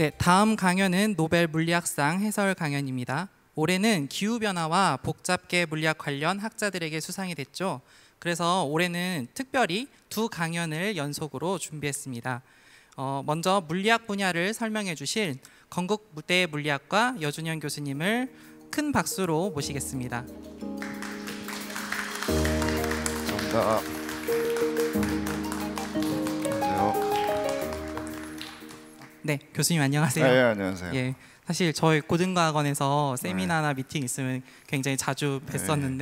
네, 다음 강연은 노벨 물리학상 해설 강연입니다. 올해는 기후 변화와 복잡계 물리학 관련 학자들에게 수상이 됐죠. 그래서 올해는 특별히 두 강연을 연속으로 준비했습니다. 어, 먼저 물리학 분야를 설명해 주실 건국 대 물리학과 여준현 교수님을 큰 박수로 모시겠습니다. 감사합니다. 네, 교수님 안녕하세요. 예, 안녕하세요. 예, 사실 저희 고등과학원에서 네. 세미나나 미팅 있으면 굉장히 자주 뵀었는데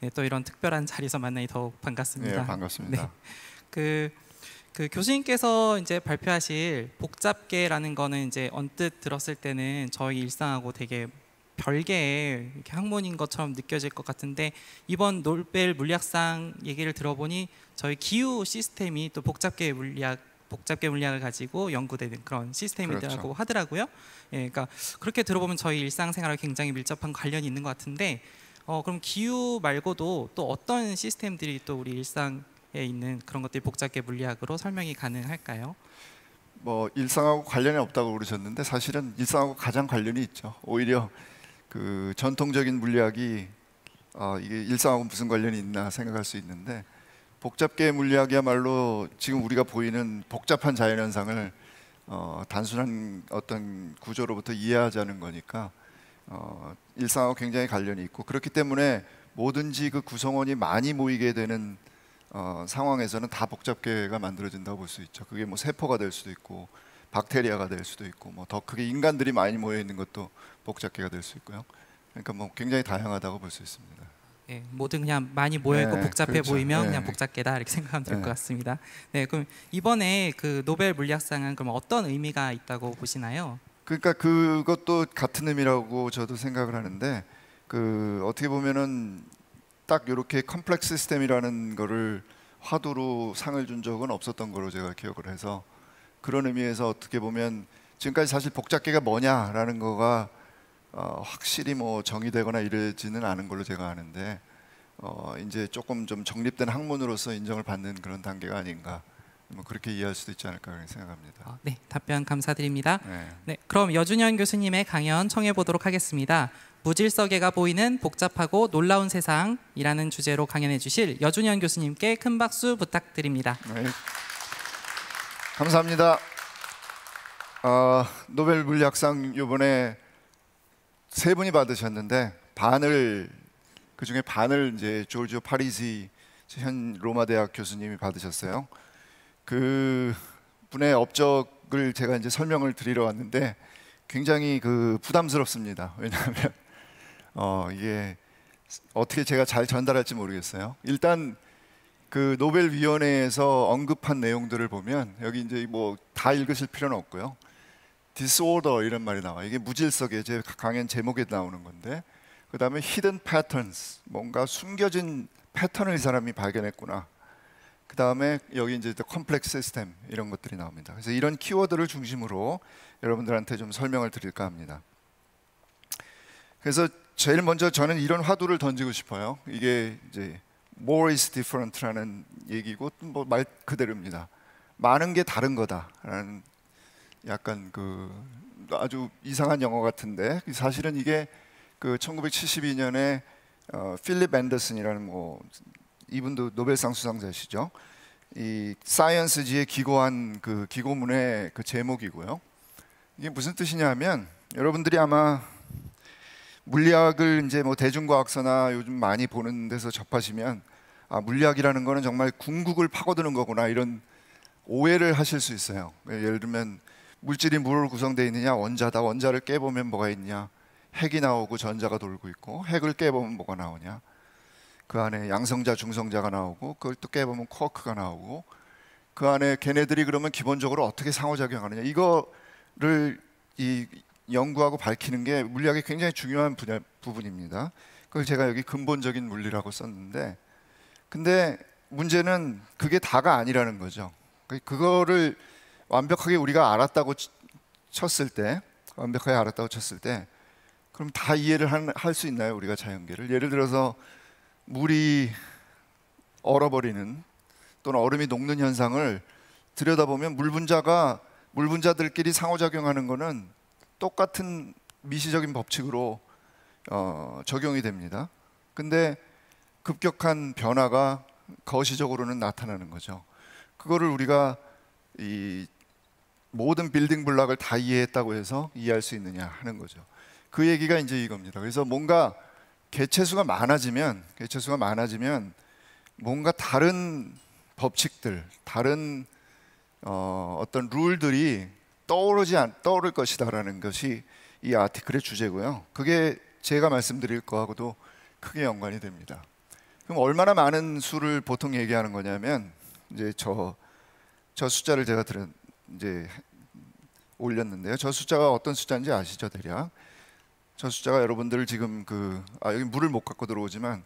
네, 또 이런 특별한 자리에서 만나니 더욱 반갑습니다. 예, 반갑습니다. 네. 그, 그 교수님께서 이제 발표하실 복잡계라는 거는 이제 언뜻 들었을 때는 저희 일상하고 되게 별개의 이렇게 학문인 것처럼 느껴질 것 같은데 이번 노벨 물리학상 얘기를 들어보니 저희 기후 시스템이 또 복잡계 물리학 복잡계 물리학을 가지고 연구되는 그런 시스템이라고 그렇죠. 하더라고요. 예, 그러니까 그렇게 들어보면 저희 일상생활과 굉장히 밀접한 관련이 있는 것 같은데 어, 그럼 기후 말고도 또 어떤 시스템들이 또 우리 일상에 있는 그런 것들이 복잡계 물리학으로 설명이 가능할까요? 뭐 일상하고 관련이 없다고 그러셨는데 사실은 일상하고 가장 관련이 있죠. 오히려 그 전통적인 물리학이 어, 이게 일상하고 무슨 관련이 있나 생각할 수 있는데 복잡계 물리학이야말로 지금 우리가 보이는 복잡한 자연 현상을 어, 단순한 어떤 구조로부터 이해하자는 거니까 어, 일상하고 굉장히 관련이 있고 그렇기 때문에 뭐든지 그 구성원이 많이 모이게 되는 어, 상황에서는 다 복잡계가 만들어진다고 볼 수 있죠. 그게 뭐 세포가 될 수도 있고 박테리아가 될 수도 있고 뭐 더 크게 인간들이 많이 모여 있는 것도 복잡계가 될 수 있고요. 그러니까 뭐 굉장히 다양하다고 볼 수 있습니다. 예, 모든 그냥 많이 모여있고 네, 복잡해 그렇죠. 보이면 네. 그냥 복잡계다 이렇게 생각하면 될것 네. 같습니다. 네, 그럼 이번에 그 노벨 물리학상은 그럼 어떤 의미가 있다고 보시나요? 그러니까 그것도 같은 의미라고 저도 생각을 하는데 그 어떻게 보면은 딱 이렇게 컴플렉스 시스템이라는 거를 화두로 상을 준 적은 없었던 걸로 제가 기억을 해서 그런 의미에서 어떻게 보면 지금까지 사실 복잡계가 뭐냐라는 거가 어, 확실히 뭐 정의되거나 이러지는 않은 걸로 제가 아는데 어, 이제 조금 좀 정립된 학문으로서 인정을 받는 그런 단계가 아닌가 뭐 그렇게 이해할 수도 있지 않을까 생각합니다. 어, 네, 답변 감사드립니다. 네. 네, 그럼 여준현 교수님의 강연 청해 보도록 하겠습니다. 무질서계가 보이는 복잡하고 놀라운 세상이라는 주제로 강연해 주실 여준현 교수님께 큰 박수 부탁드립니다. 네. 감사합니다. 어, 노벨 물리학상 이번에 세 분이 받으셨는데 반을 그 중에 반을 이제 조르조 파리지 현 로마 대학 교수님이 받으셨어요. 그 분의 업적을 제가 이제 설명을 드리러 왔는데 굉장히 그 부담스럽습니다. 왜냐하면 어 이게 어떻게 제가 잘 전달할지 모르겠어요. 일단 그 노벨 위원회에서 언급한 내용들을 보면 여기 이제 뭐 다 읽으실 필요는 없고요. disorder 이런 말이 나와. 이게 무질서계 제 강연 제목에 나오는 건데. 그다음에 hidden patterns 뭔가 숨겨진 패턴을 이 사람이 발견했구나. 그 다음에 여기 이제 컴플렉스 시스템 이런 것들이 나옵니다. 그래서 이런 키워드를 중심으로 여러분들한테 좀 설명을 드릴까 합니다. 그래서 제일 먼저 저는 이런 화두를 던지고 싶어요. 이게 이제 more is different라는 얘기고 뭐말 그대로입니다. 많은 게 다른 거다라는 약간 그 아주 이상한 영어 같은데 사실은 이게 그 1972년에 어, 필립 앤더슨이라는 뭐 이분도 노벨상 수상자시죠. 이 사이언스지에 기고한 그 기고문의 그 제목이고요. 이게 무슨 뜻이냐면 여러분들이 아마 물리학을 이제 뭐 대중과학서나 요즘 많이 보는 데서 접하시면 아 물리학이라는 거는 정말 궁극을 파고드는 거구나 이런 오해를 하실 수 있어요. 예, 예를 들면 물질이 물로 구성되어 있느냐 원자다 원자를 깨보면 뭐가 있냐 핵이 나오고 전자가 돌고 있고 핵을 깨보면 뭐가 나오냐 그 안에 양성자 중성자가 나오고 그걸 또 깨보면 쿼크가 나오고 그 안에 걔네들이 그러면 기본적으로 어떻게 상호작용하느냐 이거를 이 연구하고 밝히는 게 물리학의 굉장히 중요한 분야, 부분입니다. 그걸 제가 여기 근본적인 물리라고 썼는데 근데 문제는 그게 다가 아니라는 거죠. 그거를 완벽하게 우리가 알았다고 쳤을 때 완벽하게 알았다고 쳤을 때 그럼 다 이해를 할 수 있나요? 우리가 자연계를 예를 들어서 물이 얼어버리는 또는 얼음이 녹는 현상을 들여다보면 물 분자가 물 분자들끼리 상호작용하는 것은 똑같은 미시적인 법칙으로 어, 적용이 됩니다. 근데 급격한 변화가 거시적으로는 나타나는 거죠. 그거를 우리가 이 모든 빌딩 블락을 다 이해했다고 해서 이해할 수 있느냐 하는 거죠. 그 얘기가 이제 이겁니다. 그래서 뭔가 개체수가 많아지면 개체수가 많아지면 뭔가 다른 법칙들, 다른 어, 어떤 룰들이 떠오르지 않, 떠오를 것이다라는 것이 이 아티클의 주제고요. 그게 제가 말씀드릴 거하고도 크게 연관이 됩니다. 그럼 얼마나 많은 수를 보통 얘기하는 거냐면 이제 저 저 숫자를 제가 들은 이제 올렸는데요. 저 숫자가 어떤 숫자인지 아시죠 대략? 저 숫자가 여러분들 지금 그 아, 여기 물을 못 갖고 들어오지만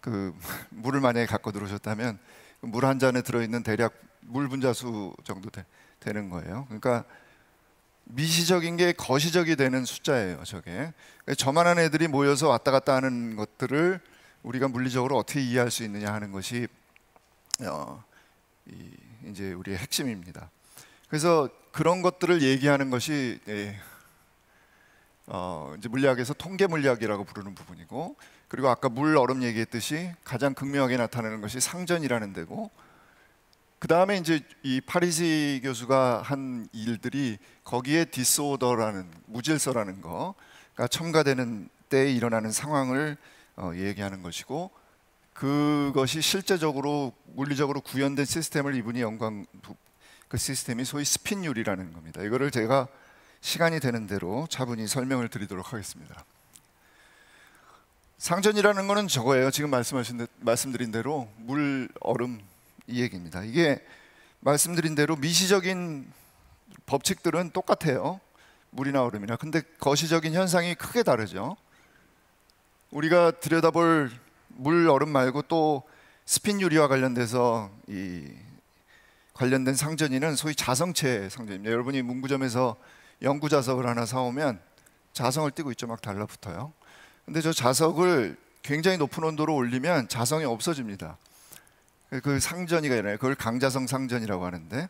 그 물을 만약에 갖고 들어오셨다면 물 한 잔에 들어있는 대략 물 분자수 정도 되, 되는 거예요. 그러니까 미시적인 게 거시적이 되는 숫자예요. 저게 그러니까 저만한 애들이 모여서 왔다 갔다 하는 것들을 우리가 물리적으로 어떻게 이해할 수 있느냐 하는 것이 어, 이, 이제 우리의 핵심입니다. 그래서 그런 것들을 얘기하는 것이 예, 어, 이제 물리학에서 통계 물리학이라고 부르는 부분이고 그리고 아까 물 얼음 얘기했듯이 가장 극명하게 나타나는 것이 상전이라는 데고 그 다음에 이제 이 파리지 교수가 한 일들이 거기에 디스오더라는 무질서라는 거가 첨가되는 때에 일어나는 상황을 어, 얘기하는 것이고 그것이 실제적으로 물리적으로 구현된 시스템을 이분이 연구 그 시스템이 소위 스핀율이라는 겁니다. 이거를 제가 시간이 되는 대로 차분히 설명을 드리도록 하겠습니다. 상전이라는 거는 저거예요. 지금 말씀하신 데, 말씀드린 대로 물, 얼음 이 얘기입니다. 이게 말씀드린 대로 미시적인 법칙들은 똑같아요. 물이나 얼음이나. 근데 거시적인 현상이 크게 다르죠. 우리가 들여다볼 물, 얼음 말고 또 스핀유리와 관련돼서 이 관련된 상전이는 소위 자성체 상전입니다. 여러분이 문구점에서 연구 자석을 하나 사오면 자성을 띄고 있죠. 막 달라붙어요. 근데 저 자석을 굉장히 높은 온도로 올리면 자성이 없어집니다. 그 상전이가 일어나요. 그걸 강자성 상전이라고 하는데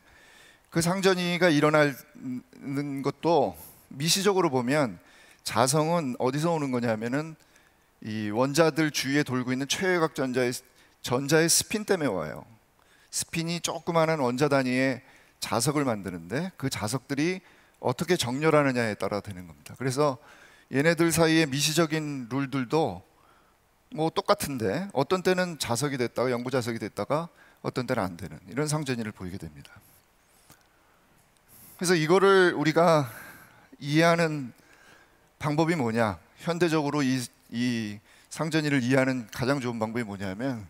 그 상전이가 일어나는 것도 미시적으로 보면 자성은 어디서 오는 거냐면은 이 원자들 주위에 돌고 있는 최외곽 전자의 전자의 스핀 때문에 와요. 스핀이 조그마한 원자 단위의 자석을 만드는데 그 자석들이 어떻게 정렬하느냐에 따라 되는 겁니다. 그래서 얘네들 사이의 미시적인 룰들도 뭐 똑같은데 어떤 때는 자석이 됐다가 영구 자석이 됐다가 어떤 때는 안 되는 이런 상전이를 보이게 됩니다. 그래서 이거를 우리가 이해하는 방법이 뭐냐? 현대적으로 이, 이 상전이를 이해하는 가장 좋은 방법이 뭐냐면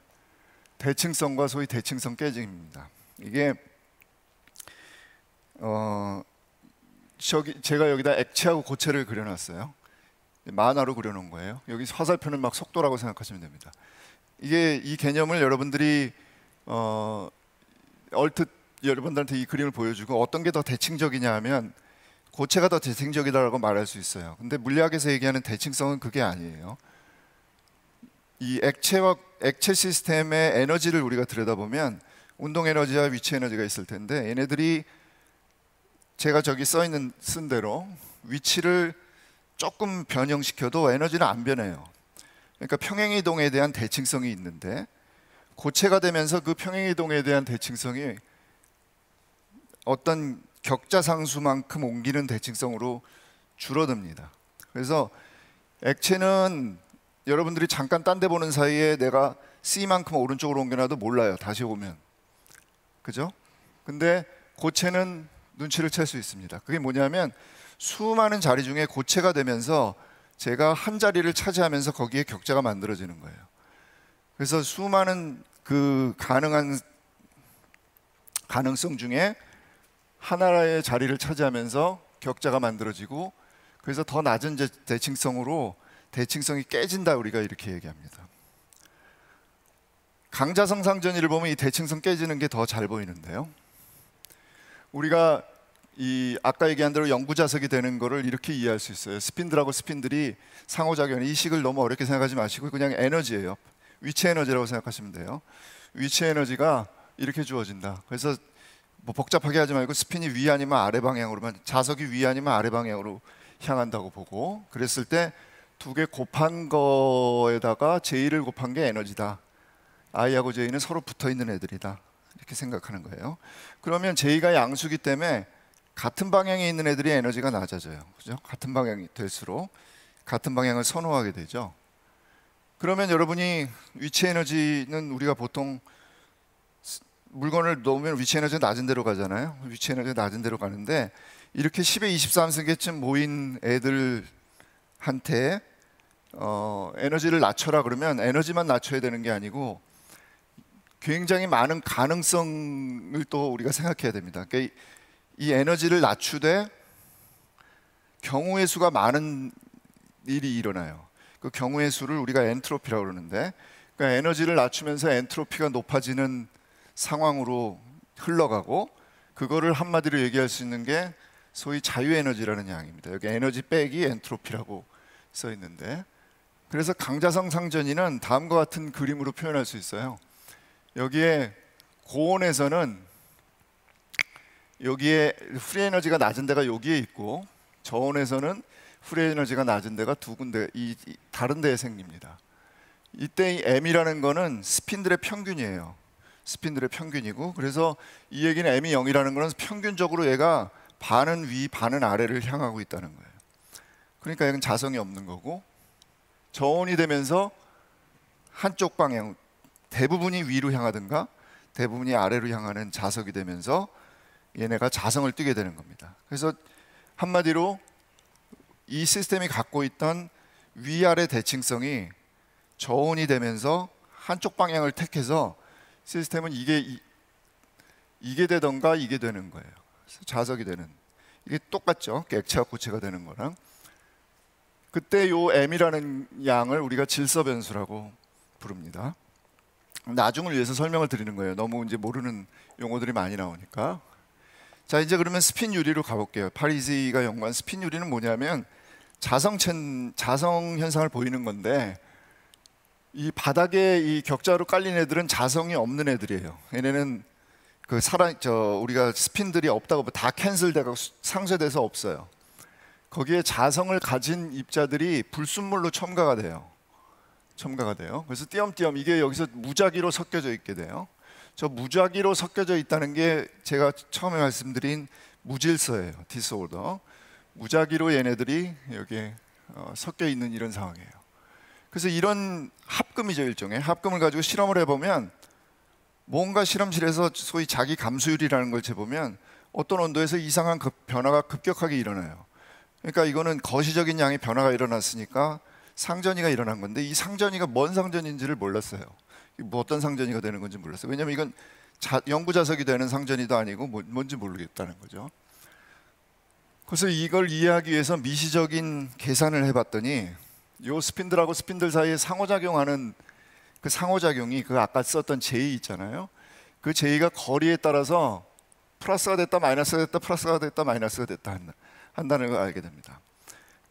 대칭성과 소위 대칭성 깨짐입니다. 이게 어 저기 제가 여기다 액체하고 고체를 그려놨어요. 만화로 그려놓은 거예요. 여기 화살표는 막 속도라고 생각하시면 됩니다. 이게 이 개념을 여러분들이 어, 얼뜻 여러분들한테 이 그림을 보여주고 어떤 게 더 대칭적이냐 하면 고체가 더 대칭적이다라고 말할 수 있어요. 근데 물리학에서 얘기하는 대칭성은 그게 아니에요. 이 액체와 액체 시스템의 에너지를 우리가 들여다보면 운동 에너지와 위치 에너지가 있을 텐데 얘네들이 제가 저기 써 있는 쓴 대로 위치를 조금 변형시켜도 에너지는 안 변해요. 그러니까 평행 이동에 대한 대칭성이 있는데 고체가 되면서 그 평행 이동에 대한 대칭성이 어떤 격자 상수만큼 옮기는 대칭성으로 줄어듭니다. 그래서 액체는 여러분들이 잠깐 딴 데 보는 사이에 내가 C만큼 오른쪽으로 옮겨놔도 몰라요. 다시 오면. 그죠? 근데 고체는 눈치를 챌 수 있습니다. 그게 뭐냐면 수많은 자리 중에 고체가 되면서 제가 한 자리를 차지하면서 거기에 격자가 만들어지는 거예요. 그래서 수많은 그 가능한 가능성 중에 하나의 자리를 차지하면서 격자가 만들어지고 그래서 더 낮은 대칭성으로 대칭성이 깨진다 우리가 이렇게 얘기합니다. 강자성 상전이를 보면 이 대칭성 깨지는 게 더 잘 보이는데요. 우리가 이 아까 얘기한 대로 영구자석이 되는 거를 이렇게 이해할 수 있어요. 스핀들하고 스핀들이 상호작용이 식을 너무 어렵게 생각하지 마시고 그냥 에너지예요. 위치 에너지라고 생각하시면 돼요. 위치 에너지가 이렇게 주어진다. 그래서 뭐 복잡하게 하지 말고 스핀이 위 아니면 아래 방향으로만 자석이 위 아니면 아래 방향으로 향한다고 보고 그랬을 때 두개 곱한 거에다가 J를 곱한 게 에너지다. I하고 J는 서로 붙어 있는 애들이다. 이렇게 생각하는 거예요. 그러면 J가 양수기 때문에 같은 방향에 있는 애들이 에너지가 낮아져요. 그죠? 같은 방향이 될수록 같은 방향을 선호하게 되죠. 그러면 여러분이 위치 에너지는 우리가 보통 물건을 놓으면 위치 에너지가 낮은 데로 가잖아요. 위치 에너지가 낮은 데로 가는데 이렇게 10에 23세기쯤 모인 애들한테 어, 에너지를 낮춰라 그러면 에너지만 낮춰야 되는 게 아니고 굉장히 많은 가능성을 또 우리가 생각해야 됩니다. 그러니까 이, 에너지를 낮추되 경우의 수가 많은 일이 일어나요. 그 경우의 수를 우리가 엔트로피라고 그러는데 그러니까 에너지를 낮추면서 엔트로피가 높아지는 상황으로 흘러가고 그거를 한마디로 얘기할 수 있는 게 소위 자유에너지라는 양입니다. 여기 에너지 빼기 엔트로피라고 써 있는데 그래서 강자성 상전이는 다음과 같은 그림으로 표현할 수 있어요. 여기에 고온에서는 여기에 프리 에너지가 낮은 데가 여기에 있고 저온에서는 프리 에너지가 낮은 데가 두 군데 이, 이 다른 데에 생깁니다. 이때 이 m이라는 거는 스핀들의 평균이에요. 스핀들의 평균이고 그래서 이 얘기는 m이 0이라는 거는 평균적으로 얘가 반은 위 반은 아래를 향하고 있다는 거예요. 그러니까 얘는 자성이 없는 거고 저온이 되면서 한쪽 방향 대부분이 위로 향하든가 대부분이 아래로 향하는 자석이 되면서 얘네가 자성을 뛰게 되는 겁니다. 그래서 한마디로 이 시스템이 갖고 있던 위아래 대칭성이 저온이 되면서 한쪽 방향을 택해서 시스템은 이게 이, 게 되던가 이게 되는 거예요. 자석이 되는 이게 똑같죠. 객체와구체가 되는 거랑. 그때 요 m이라는 양을 우리가 질서 변수라고 부릅니다. 나중을 위해서 설명을 드리는 거예요. 너무 이제 모르는 용어들이 많이 나오니까. 자, 이제 그러면 스핀 유리로 가볼게요. 파리지가 연구 스핀 유리는 뭐냐면 자성 자성 현상을 보이는 건데 이 바닥에 이 격자로 깔린 애들은 자성이 없는 애들이에요. 얘네는 그 살아 저 우리가 스핀들이 없다고 다 캔슬돼서 상쇄돼서 없어요. 거기에 자성을 가진 입자들이 불순물로 첨가가 돼요. 첨가가 돼요. 그래서 띄엄띄엄 이게 여기서 무작위로 섞여져 있게 돼요. 저 무작위로 섞여져 있다는 게 제가 처음에 말씀드린 무질서예요. 디스오더. 무작위로 얘네들이 여기에 어, 섞여 있는 이런 상황이에요. 그래서 이런 합금이죠 일종의 합금을 가지고 실험을 해보면 뭔가 실험실에서 소위 자기 감수율이라는 걸 재보면 어떤 온도에서 이상한 급, 변화가 급격하게 일어나요. 그러니까 이거는 거시적인 양의 변화가 일어났으니까 상전이가 일어난 건데 이 상전이가 뭔 상전인지를 몰랐어요. 뭐 어떤 상전이가 되는 건지 몰랐어요. 왜냐하면 이건 자, 연구 자석이 되는 상전이도 아니고 뭐, 뭔지 모르겠다는 거죠. 그래서 이걸 이해하기 위해서 미시적인 계산을 해봤더니 요 스핀들하고 스핀들 사이에 상호작용하는 그 상호작용이 그 아까 썼던 제이 있잖아요. 그 제이가 거리에 따라서 플러스가 됐다 마이너스가 됐다 플러스가 됐다 마이너스가 됐다 한다. 한다는 걸 알게 됩니다.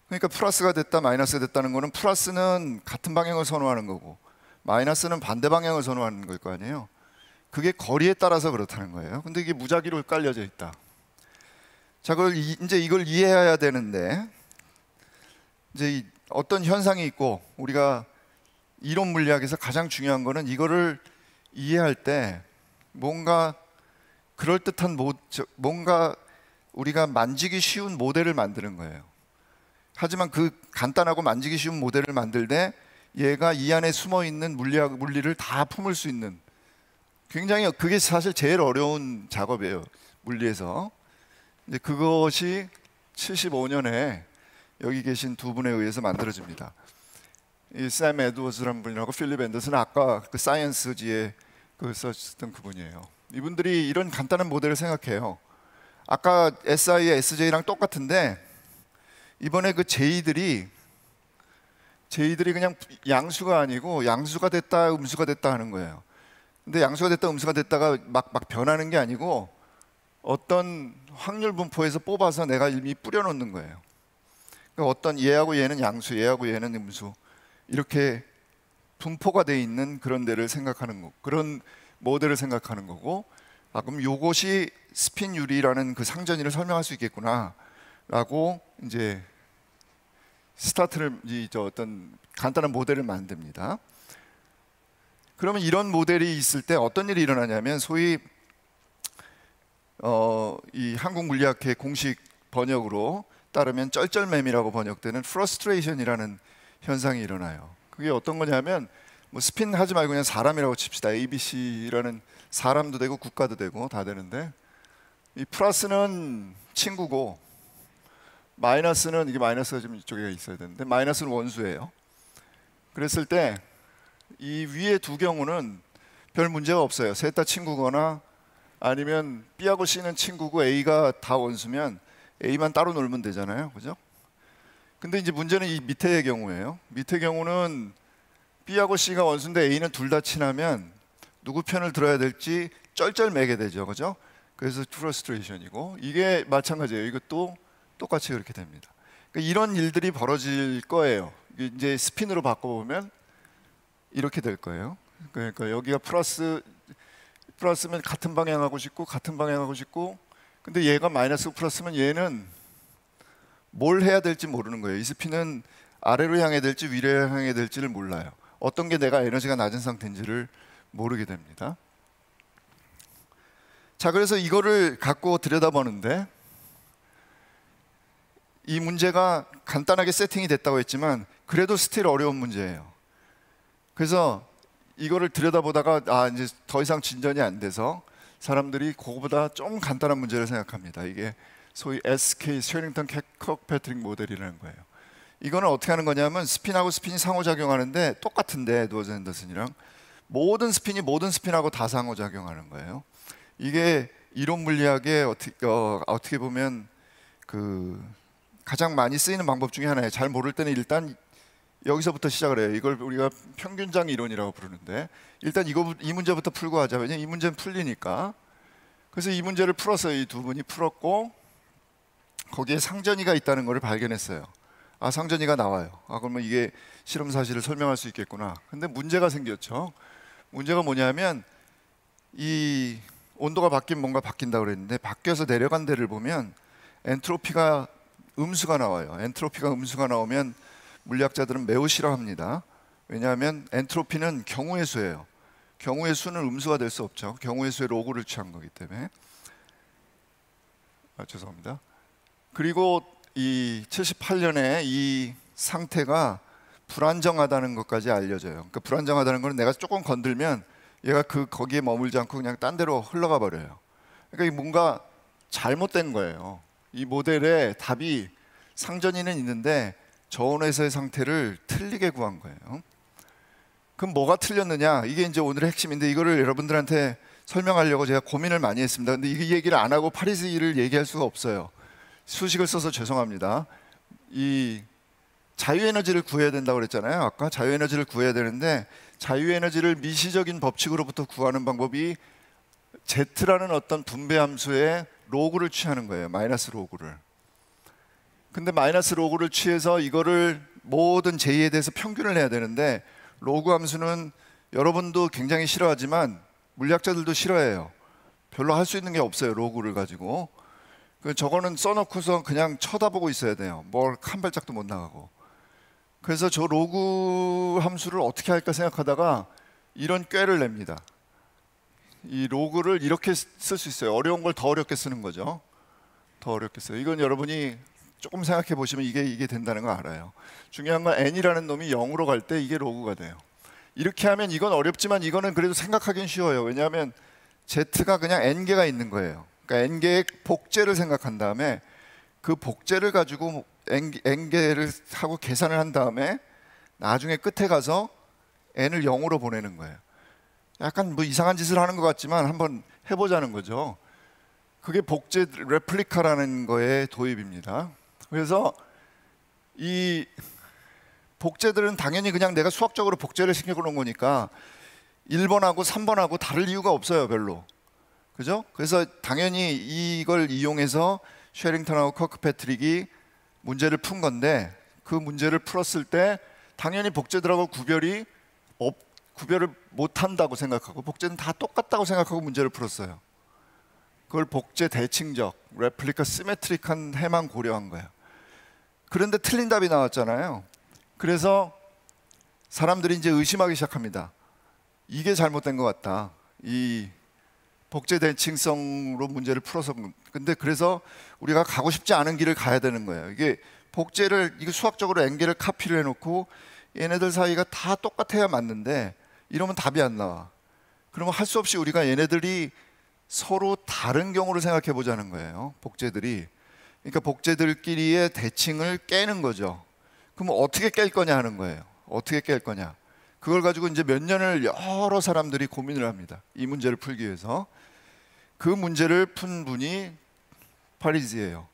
그러니까 플러스가 됐다 마이너스가 됐다는 거는 플러스는 같은 방향을 선호하는 거고 마이너스는 반대 방향을 선호하는 걸 거 아니에요. 그게 거리에 따라서 그렇다는 거예요. 근데 이게 무작위로 깔려져 있다. 자, 그걸 이, 이제 이걸 이해해야 되는데 이제 어떤 현상이 있고 우리가 이론 물리학에서 가장 중요한 거는 이거를 이해할 때 뭔가 그럴듯한 모, 뭔가 우리가 만지기 쉬운 모델을 만드는 거예요. 하지만 그 간단하고 만지기 쉬운 모델을 만들 때 얘가 이 안에 숨어 있는 물리학 물리를 다 품을 수 있는 굉장히 그게 사실 제일 어려운 작업이에요. 물리에서. 이제 그것이 75년에 여기 계신 두 분에 의해서 만들어집니다. 이샘 에드워즈라는 분이라고 필립 앤더슨 아까 그 사이언스지에 그 썼던 그분이에요. 이분들이 이런 간단한 모델을 생각해요. 아까 SI, SJ랑 똑같은데 이번에 그 J들이 J들이 그냥 양수가 아니고 양수가 됐다, 음수가 됐다 하는 거예요. 근데 양수가 됐다, 음수가 됐다가 막, 막 변하는 게 아니고 어떤 확률 분포에서 뽑아서 내가 이미 뿌려놓는 거예요. 그러니까 어떤 얘하고 얘는 양수, 얘하고 얘는 음수 이렇게 분포가 돼 있는 그런 데를 생각하는 거, 그런 모델을 생각하는 거고 아 그럼 요것이 스핀 유리라는 그 상전이를 설명할 수 있겠구나라고 이제 스타트를 이저 어떤 간단한 모델을 만듭니다. 그러면 이런 모델이 있을 때 어떤 일이 일어나냐면 소위 어, 이 한국 물리학회 공식 번역으로 따르면 쩔쩔매미라고 번역되는 프러스트레이션이라는 현상이 일어나요. 그게 어떤 거냐면 뭐 스핀 하지 말고 그냥 사람이라고 칩시다. ABC라는 사람도 되고 국가도 되고 다 되는데 이 플러스는 친구고 마이너스는 이게 마이너스가 좀 이쪽에 있어야 되는데 마이너스는 원수예요. 그랬을 때 이 위에 두 경우는 별 문제가 없어요. 셋 다 친구거나 아니면 B하고 C는 친구고 A가 다 원수면 A만 따로 놀면 되잖아요. 그죠? 근데 이제 문제는 이 밑에의 경우예요. 밑에 경우는 B하고 C가 원수인데 A는 둘 다 친하면 누구 편을 들어야 될지 쩔쩔매게 되죠. 그죠? 그래서 프러스트레이션이고 이게 마찬가지예요. 이것도 똑같이 그렇게 됩니다. 그러니까 이런 일들이 벌어질 거예요. 이제 스핀으로 바꿔보면 이렇게 될 거예요. 그러니까 여기가 플러스 플러스면 같은 방향하고 싶고 같은 방향하고 싶고 근데 얘가 마이너스 플러스면 얘는 뭘 해야 될지 모르는 거예요. 이 스피는 아래로 향해 될지 위로 향해 될지를 몰라요. 어떤 게 내가 에너지가 낮은 상태인지를 모르게 됩니다. 자, 그래서 이거를 갖고 들여다보는데 이 문제가 간단하게 세팅이 됐다고 했지만 그래도 스틸 어려운 문제예요. 그래서 이거를 들여다보다가 아 이제 더 이상 진전이 안 돼서 사람들이 그거보다 좀 간단한 문제를 생각합니다. 이게 소위 SK 쉐링턴 캐커 패트릭 모델이라는 거예요. 이거는 어떻게 하는 거냐면 스핀하고 스핀이 상호작용하는데 똑같은데 노즈 핸더슨이랑 모든 스핀이 모든 스핀하고 다 상호작용하는 거예요. 이게 이론 물리학의 어떻게, 어, 어떻게 보면 그 가장 많이 쓰이는 방법 중에 하나예요. 잘 모를 때는 일단 여기서부터 시작을 해요. 이걸 우리가 평균장 이론이라고 부르는데 일단 이거 이 문제부터 풀고 하자. 왜냐 이 문제는 풀리니까. 그래서 이 문제를 풀어서 이 두 분이 풀었고 거기에 상전이가 있다는 것을 발견했어요. 아 상전이가 나와요. 아 그러면 이게 실험 사실을 설명할 수 있겠구나. 근데 문제가 생겼죠. 문제가 뭐냐면 이 온도가 바뀐 뭔가 바뀐다 그랬는데 바뀌어서 내려간 데를 보면 엔트로피가 음수가 나와요. 엔트로피가 음수가 나오면 물리학자들은 매우 싫어합니다. 왜냐하면 엔트로피는 경우의 수예요. 경우의 수는 음수가 될 수 없죠. 경우의 수의 로그를 취한 거기 때문에. 아, 죄송합니다. 그리고 이 78년에 이 상태가 불안정하다는 것까지 알려져요. 그러니까 불안정하다는 것 내가 조금 건들면 얘가 그 거기에 머물지 않고 그냥 딴 데로 흘러가 버려요. 그러니까 뭔가 잘못된 거예요. 이 모델의 답이 상전이는 있는데 저온에서의 상태를 틀리게 구한 거예요. 그럼 뭐가 틀렸느냐? 이게 이제 오늘의 핵심인데 이거를 여러분들한테 설명하려고 제가 고민을 많이 했습니다. 근데 이 얘기를 안 하고 파리스를 얘기할 수가 없어요. 수식을 써서 죄송합니다. 이 자유에너지를 구해야 된다고 그랬잖아요. 아까 자유에너지를 구해야 되는데 자유에너지를 미시적인 법칙으로부터 구하는 방법이 Z라는 어떤 분배함수의 로그를 취하는 거예요. 마이너스 로그를. 근데 마이너스 로그를 취해서 이거를 모든 제이에 대해서 평균을 해야 되는데 로그 함수는 여러분도 굉장히 싫어하지만 물리학자들도 싫어해요. 별로 할 수 있는 게 없어요. 로그를 가지고. 그 저거는 써놓고서 그냥 쳐다보고 있어야 돼요. 뭘 한 발짝도 못 나가고. 그래서 저 로그 함수를 어떻게 할까 생각하다가 이런 꾀를 냅니다. 이 로그를 이렇게 쓸 수 있어요. 어려운 걸 더 어렵게 쓰는 거죠. 더 어렵게 써요. 이건 여러분이 조금 생각해 보시면 이게 이게 된다는 거 알아요. 중요한 건 n이라는 놈이 0으로 갈 때 이게 로그가 돼요. 이렇게 하면 이건 어렵지만 이거는 그래도 생각하기는 쉬워요. 왜냐하면 z가 그냥 n 개가 있는 거예요. 그러니까 n 개의 복제를 생각한 다음에 그 복제를 가지고 n개를 하고 계산을 한 다음에 나중에 끝에 가서 n을 0으로 보내는 거예요. 약간 뭐 이상한 짓을 하는 것 같지만 한번 해보자는 거죠. 그게 복제 레플리카라는 거의 도입입니다. 그래서 이 복제들은 당연히 그냥 내가 수학적으로 복제를 시켜놓은 거니까 1번하고 3번하고 다를 이유가 없어요, 별로. 그죠? 그래서 당연히 이걸 이용해서 쉐링턴하고 커크패트릭이 문제를 푼 건데 그 문제를 풀었을 때 당연히 복제들하고 구별이 없, 구별을 못 한다고 생각하고 복제는 다 똑같다고 생각하고 문제를 풀었어요. 그걸 복제 대칭적, 레플리카 시메트릭한 해만 고려한 거예요. 그런데 틀린 답이 나왔잖아요. 그래서 사람들이 이제 의심하기 시작합니다. 이게 잘못된 것 같다. 이 복제 대칭성으로 문제를 풀어서 근데 그래서 우리가 가고 싶지 않은 길을 가야 되는 거예요. 이게 복제를 이거 수학적으로 엔개를 카피를 해놓고 얘네들 사이가 다 똑같아야 맞는데 이러면 답이 안 나와. 그러면 할 수 없이 우리가 얘네들이 서로 다른 경우를 생각해 보자는 거예요. 복제들이. 그러니까 복제들끼리의 대칭을 깨는 거죠. 그럼 어떻게 깰 거냐 하는 거예요. 어떻게 깰 거냐. 그걸 가지고 이제 몇 년을 여러 사람들이 고민을 합니다. 이 문제를 풀기 위해서. 그 문제를 푼 분이 파리지예요.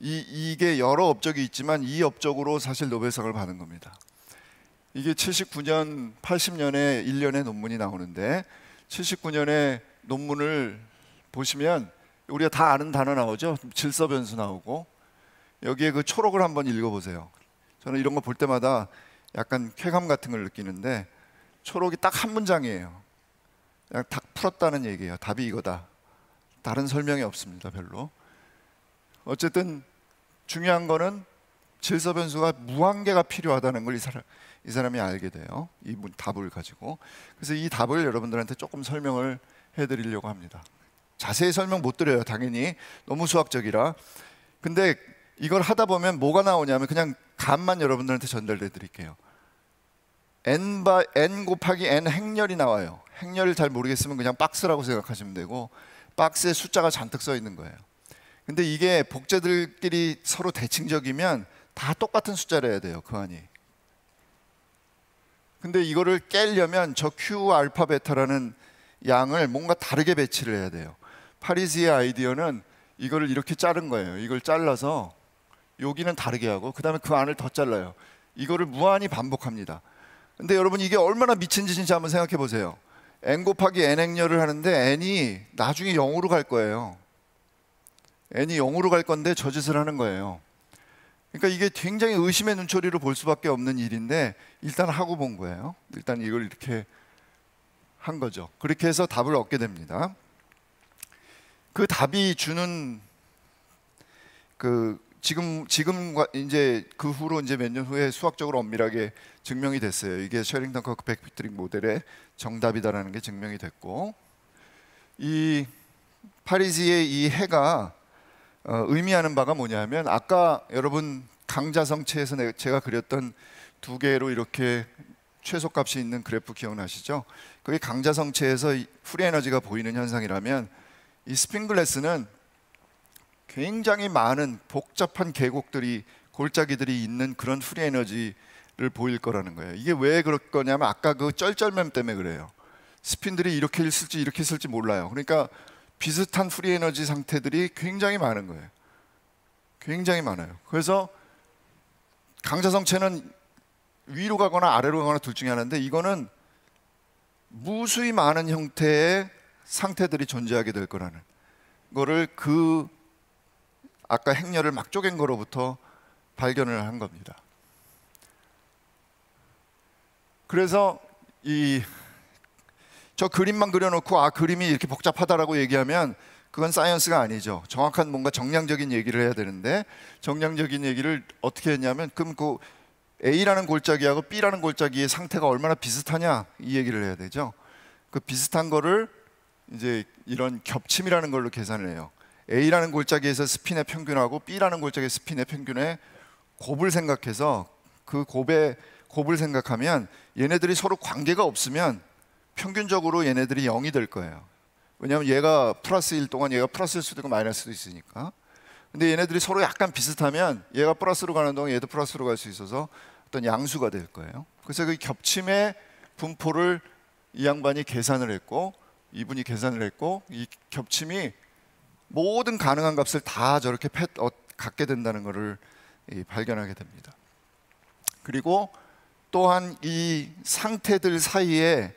이, 이게 여러 업적이 있지만 이 업적으로 사실 노벨상을 받은 겁니다. 이게 79년, 80년에 1년의 논문이 나오는데 79년에 논문을 보시면 우리가 다 아는 단어 나오죠. 질서 변수 나오고 여기에 그 초록을 한번 읽어보세요. 저는 이런 거 볼 때마다 약간 쾌감 같은 걸 느끼는데 초록이 딱 한 문장이에요. 그냥 딱 풀었다는 얘기예요. 답이 이거다. 다른 설명이 없습니다. 별로. 어쨌든 중요한 거는 질서 변수가 무한계가 필요하다는 걸이 사람 이 사람이 알게 돼요. 이 답을 가지고. 그래서 이 답을 여러분들한테 조금 설명을 해 드리려고 합니다. 자세히 설명 못 드려요. 당연히 너무 수학적이라. 근데 이걸 하다 보면 뭐가 나오냐면 그냥 감만 여러분들한테 전달해 드릴게요. n 바 n 곱하기 n 행렬이 나와요. 행렬을 잘 모르겠으면 그냥 박스라고 생각하시면 되고 박스에 숫자가 잔뜩 써 있는 거예요. 근데 이게 복제들끼리 서로 대칭적이면 다 똑같은 숫자를 해야 돼요. 그안이. 근데 이거를 깨려면 저 Q 알파 베타라는 양을 뭔가 다르게 배치를 해야 돼요. 파리지의 아이디어는 이거를 이렇게 자른 거예요. 이걸 잘라서 여기는 다르게 하고 그다음에 그 안을 더 잘라요. 이거를 무한히 반복합니다. 근데 여러분 이게 얼마나 미친 짓인지 한번 생각해 보세요. n 곱하기 n 행렬을 하는데 n이 나중에 0으로 갈 거예요. n이 0으로 갈 건데 저 짓을 하는 거예요. 그러니까 이게 굉장히 의심의 눈초리로 볼 수밖에 없는 일인데 일단 하고 본 거예요. 일단 이걸 이렇게 한 거죠. 그렇게 해서 답을 얻게 됩니다. 그 답이 주는 그 지금 지금 이제 그 후로 이제 몇 년 후에 수학적으로 엄밀하게 증명이 됐어요. 이게 셔링턴 커 백피트릭 모델의 정답이다라는 게 증명이 됐고 이 파리지의 이 해가 어, 의미하는 바가 뭐냐면 아까 여러분 강자성체에서 제가 그렸던 두 개로 이렇게 최소값이 있는 그래프 기억나시죠? 그게 강자성체에서 프리 에너지가 보이는 현상이라면 이 스핑글래스는 굉장히 많은 복잡한 계곡들이 골짜기들이 있는 그런 프리 에너지를 보일 거라는 거예요. 이게 왜 그럴 거냐면 아까 그 쩔쩔맴 때문에 그래요. 스핀들이 이렇게 있을지 이렇게 있을지 몰라요. 그러니까 비슷한 프리 에너지 상태들이 굉장히 많은 거예요. 굉장히 많아요. 그래서 강자성체는 위로 가거나 아래로 가거나 둘 중에 하나인데 이거는 무수히 많은 형태의 상태들이 존재하게 될 거라는 거를 그 아까 행렬을 막 쪼갠 거로부터 발견을 한 겁니다. 그래서 이 저 그림만 그려놓고 아 그림이 이렇게 복잡하다라고 얘기하면 그건 사이언스가 아니죠. 정확한 뭔가 정량적인 얘기를 해야 되는데 정량적인 얘기를 어떻게 했냐면 그럼 그 A라는 골짜기하고 B라는 골짜기의 상태가 얼마나 비슷하냐 이 얘기를 해야 되죠. 그 비슷한 거를 이제 이런 겹침이라는 걸로 계산을 해요. A라는 골짜기에서 스핀의 평균하고 B라는 골짜기 스핀의 평균의 곱을 생각해서 그 곱의 곱을 생각하면 얘네들이 서로 관계가 없으면 평균적으로 얘네들이 0이 될 거예요. 왜냐하면 얘가 플러스 1 동안 얘가 플러스일 수도 있고 마이너스도 있으니까. 근데 얘네들이 서로 약간 비슷하면 얘가 플러스로 가는 동안 얘도 플러스로 갈 수 있어서 어떤 양수가 될 거예요. 그래서 그 겹침의 분포를 이 양반이 계산을 했고 이분이 계산을 했고 이 겹침이 모든 가능한 값을 다 저렇게 패, 어, 갖게 된다는 것을 발견하게 됩니다. 그리고 또한 이 상태들 사이에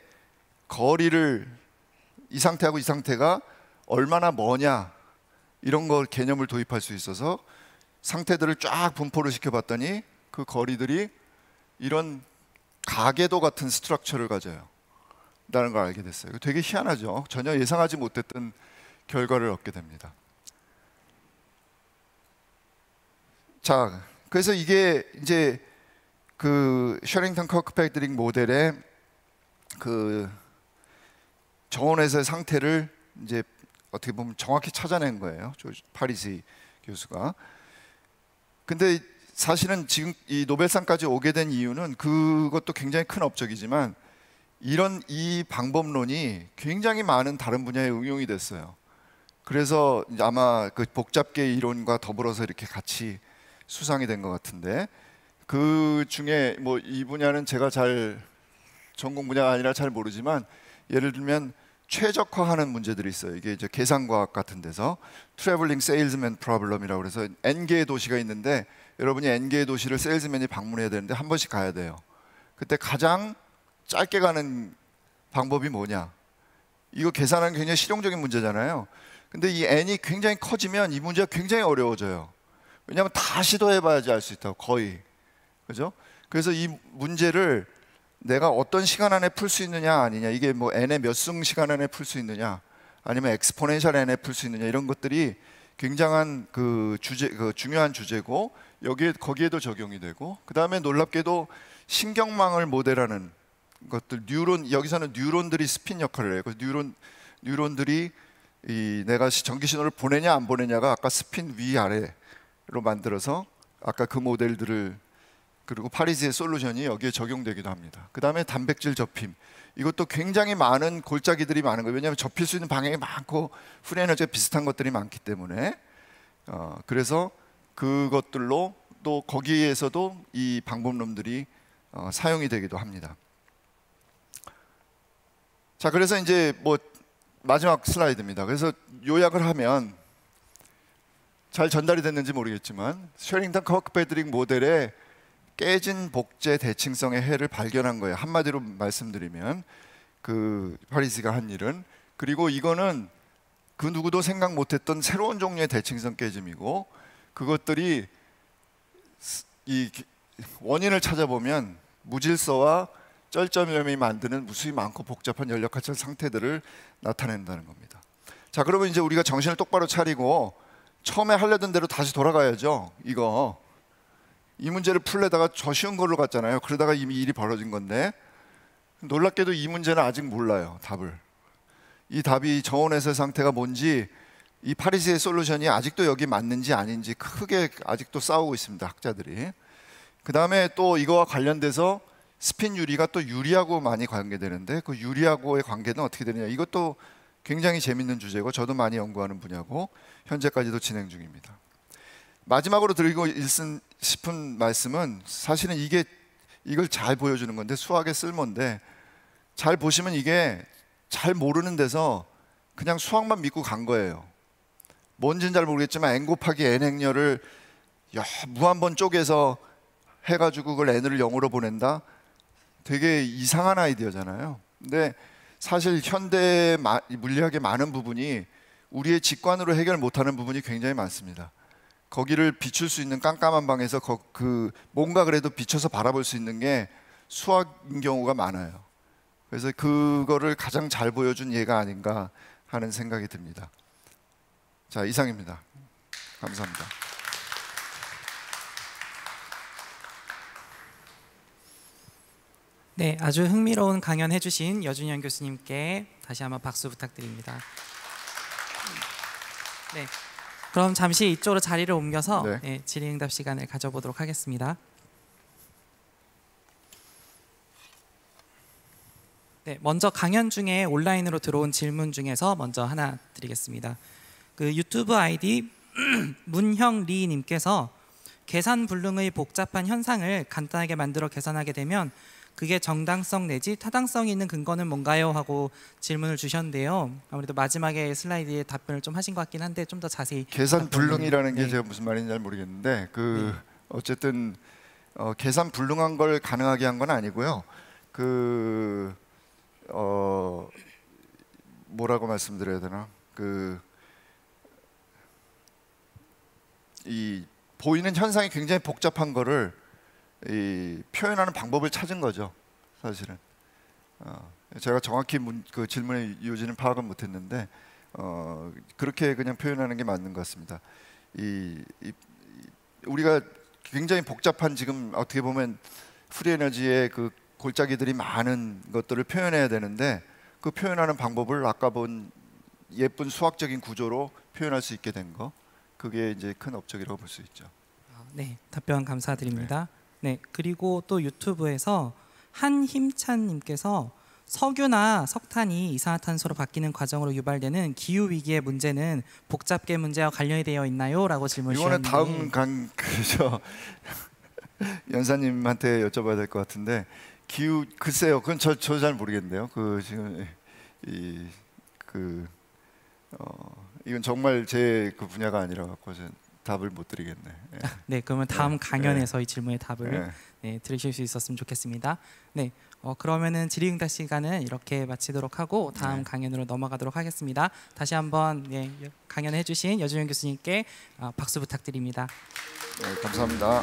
거리를 이 상태하고 이 상태가 얼마나 머냐 이런 걸 개념을 도입할 수 있어서 상태들을 쫙 분포를 시켜봤더니 그 거리들이 이런 가계도 같은 스트럭처를 가져요. 라는 걸 알게 됐어요. 되게 희한하죠. 전혀 예상하지 못했던 결과를 얻게 됩니다. 자, 그래서 이게 이제 그 셔링턴 커크패드링 모델의 그 정원에서의 상태를 이제 어떻게 보면 정확히 찾아낸 거예요. 파리시 교수가. 근데 사실은 지금 이 노벨상까지 오게 된 이유는 그것도 굉장히 큰 업적이지만 이런 이 방법론이 굉장히 많은 다른 분야에 응용이 됐어요. 그래서 아마 그 복잡계 이론과 더불어서 이렇게 같이 수상이 된 것 같은데 그 중에 뭐 이 분야는 제가 잘 전공 분야가 아니라 잘 모르지만 예를 들면 최적화하는 문제들이 있어요. 이게 이제 계산과학 같은 데서 트래블링 세일즈맨 프로블럼이라고 그래서 n 개의 도시가 있는데 여러분이 n 개의 도시를 세일즈맨이 방문해야 되는데 한 번씩 가야 돼요. 그때 가장 짧게 가는 방법이 뭐냐? 이거 계산하는 굉장히 실용적인 문제잖아요. 근데 이 n이 굉장히 커지면 이 문제가 굉장히 어려워져요. 왜냐하면 다 시도해봐야지 알 수 있다고 거의 그죠? 그래서 이 문제를 내가 어떤 시간 안에 풀 수 있느냐 아니냐 이게 뭐 n의 몇 승 시간 안에 풀 수 있느냐 아니면 엑스포넨셜 n에 풀 수 있느냐 이런 것들이 굉장한 그 주제 그 중요한 주제고 여기에 거기에도 적용이 되고 그 다음에 놀랍게도 신경망을 모델하는 것들 뉴런 여기서는 뉴런들이 스핀 역할을 해요. 그래서 뉴런 뉴런들이 이 내가 전기 신호를 보내냐 안 보내냐가 아까 스핀 위 아래로 만들어서 아까 그 모델들을 그리고 파리지의 솔루션이 여기에 적용되기도 합니다. 그 다음에 단백질 접힘. 이것도 굉장히 많은 골짜기들이 많은 거예요. 왜냐하면 접힐 수 있는 방향이 많고 후레너제 비슷한 것들이 많기 때문에 어, 그래서 그것들로 또 거기에서도 이 방법론들이 어, 사용이 되기도 합니다. 자, 그래서 이제 뭐 마지막 슬라이드입니다. 그래서 요약을 하면 잘 전달이 됐는지 모르겠지만 쉐링턴 커크베드릭 모델의 깨진 복제 대칭성의 해를 발견한 거예요. 한마디로 말씀드리면 그 파리스가 한 일은 그리고 이거는 그 누구도 생각 못했던 새로운 종류의 대칭성 깨짐이고 그것들이 이 원인을 찾아보면 무질서와 쩔쩔매이 만드는 무수히 많고 복잡한 연력 하은 상태들을 나타낸다는 겁니다. 자, 그러면 이제 우리가 정신을 똑바로 차리고 처음에 하려던 대로 다시 돌아가야죠. 이거 이 문제를 풀려다가 저 쉬운 걸로 갔잖아요. 그러다가 이미 일이 벌어진 건데 놀랍게도 이 문제는 아직 몰라요. 답을 이 답이 정원에서 상태가 뭔지 이 파리스의 솔루션이 아직도 여기 맞는지 아닌지 크게 아직도 싸우고 있습니다. 학자들이 그 다음에 또 이거와 관련돼서 스핀 유리가 또 유리하고 많이 관계되는데 그 유리하고의 관계는 어떻게 되느냐 이것도 굉장히 재밌는 주제고 저도 많이 연구하는 분야고 현재까지도 진행 중입니다. 마지막으로 드리고 싶은 말씀은 사실은 이게 이걸 잘 보여주는 건데 수학의 쓸모인데 잘 보시면 이게 잘 모르는 데서 그냥 수학만 믿고 간 거예요. 뭔지는 잘 모르겠지만 n 곱하기 n 행렬을 무한번 쪼개서 해가지고 그걸 n을 0으로 보낸다. 되게 이상한 아이디어잖아요. 근데 사실 현대 물리학의 많은 부분이 우리의 직관으로 해결 못하는 부분이 굉장히 많습니다. 거기를 비출 수 있는 깜깜한 방에서 거, 그 뭔가 그래도 비춰서 바라볼 수 있는 게 수학인 경우가 많아요. 그래서 그거를 가장 잘 보여준 예가 아닌가 하는 생각이 듭니다. 자 이상입니다. 감사합니다. 네, 아주 흥미로운 강연 해주신 여준현 교수님께 다시 한번 박수 부탁드립니다. 네, 그럼 잠시 이쪽으로 자리를 옮겨서 네. 네, 질의응답 시간을 가져보도록 하겠습니다. 네, 먼저 강연 중에 온라인으로 들어온 질문 중에서 먼저 하나 드리겠습니다. 그 유튜브 아이디 문형리님께서 계산 불능의 복잡한 현상을 간단하게 만들어 계산하게 되면 그게 정당성 내지 타당성 있는 근거는 뭔가요? 하고 질문을 주셨는데요. 아무래도 마지막에 슬라이드에 답변을 좀 하신 것 같긴 한데 좀 더 자세히 계산 불능이라는 네. 게 제가 무슨 말인지 잘 모르겠는데 그 네. 어쨌든 어, 계산 불능한 걸 가능하게 한 건 아니고요. 그 어, 뭐라고 말씀드려야 되나? 그 이 보이는 현상이 굉장히 복잡한 거를 이 표현하는 방법을 찾은 거죠. 사실은 어, 제가 정확히 문, 그 질문의 요지는 파악은 못했는데 어, 그렇게 그냥 표현하는 게 맞는 것 같습니다. 이, 이, 우리가 굉장히 복잡한 지금 어떻게 보면 프리 에너지의 그 골짜기들이 많은 것들을 표현해야 되는데 그 표현하는 방법을 아까 본 예쁜 수학적인 구조로 표현할 수 있게 된 거 그게 이제 큰 업적이라고 볼 수 있죠. 아, 네, 답변 감사드립니다. 네. 네, 그리고 또 유튜브에서 한힘찬님께서 석유나 석탄이 이산화탄소로 바뀌는 과정으로 유발되는 기후 위기의 문제는 복잡계 문제와 관련이 되어 있나요?라고 질문 이거는 다음 강 그죠 연사님한테 여쭤봐야 될 것 같은데 기후 글쎄요, 그건 저저잘 모르겠는데요. 그 지금 이그 어, 이건 정말 제 그 분야가 아니라 갖고 답을 못 드리겠네. 예. 네, 그러면 네, 다음 예. 강연에서 이 질문의 답을 네. 네, 들으실 수 있었으면 좋겠습니다. 네, 어, 그러면은 질의응답 시간은 이렇게 마치도록 하고 다음 강연으로 넘어가도록 하겠습니다. 다시 한번 네, 강연해 주신 여준영 교수님께 어, 박수 부탁드립니다. 네, 감사합니다.